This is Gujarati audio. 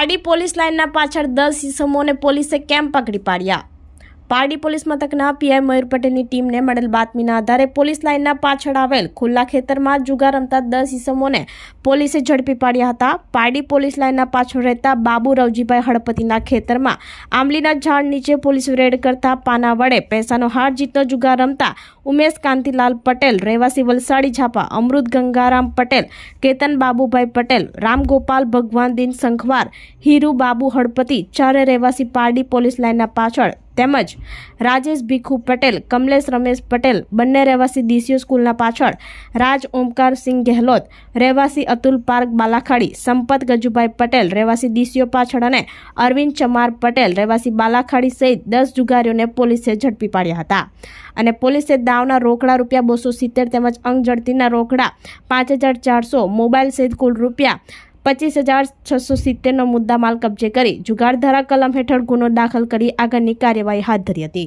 પારડી પોલીસ લાઇનના પાછળ દસ ઇસમોને પોલીસે કેમ પકડી પાડ્યા પારડી પોલીસ મથકના પીઆઈ મયુર પટેલની ટીમને મળેલ બાતમીના આધારે પોલીસ લાઇનના પાછળ આવેલ ખુલ્લા ખેતરમાં જુગાર રમતા દસ ઇસમોને પોલીસે ઝડપી પાડ્યા હતા પારડી પોલીસ લાઇનના પાછળ રહેતા બાબુ રવજીભાઈ હળપતિના ખેતરમાં આંબલીના ઝાડ નીચે પોલીસ રેડ કરતા પાના વડે પૈસાનો હાર જીતનો જુગાર રમતા ઉમેશ કાંતિલાલ પટેલ રહેવાસી વલસાડી ઝાપા અમૃત ગંગારામ પટેલ કેતન બાબુભાઈ પટેલ રામગોપાલ ભગવાન દિન સંખવાર હીરુ બાબુ હળપતિ ચારે રહેવાસી પારડી પોલીસ લાઇનના પાછળ તેમજ રાજેશ ભીખુ પટેલ કમલેશ રમેશ પટેલ બંને રહેવાસી ડીસીઓ સ્કૂલના પાછળ રાજ ઓમકાર સિંહ ગેહલોત રહેવાસી અતુલ પાર્ક બાલાખાડી સંપત ગજુભાઈ પટેલ રહેવાસી ડીસીઓ પાછળ અને અરવિંદ ચમાર પટેલ રહેવાસી બાલાખાડી સહિત દસ જુગારીઓને પોલીસે ઝડપી પાડ્યા હતા અને પોલીસે દાવના રોકડા રૂપિયા બસો સિત્તેર તેમજ અંગ જડતીના રોકડા પાંચ હજાર ચારસો મોબાઈલ સહિત કુલ રૂપિયા પચીસ હજાર છસો સિત્તેરનો મુદ્દામાલ કબજે કરી જુગારધારા કલમ હેઠળ ગુનો દાખલ કરી આગળની કાર્યવાહી હાથ ધરી હતી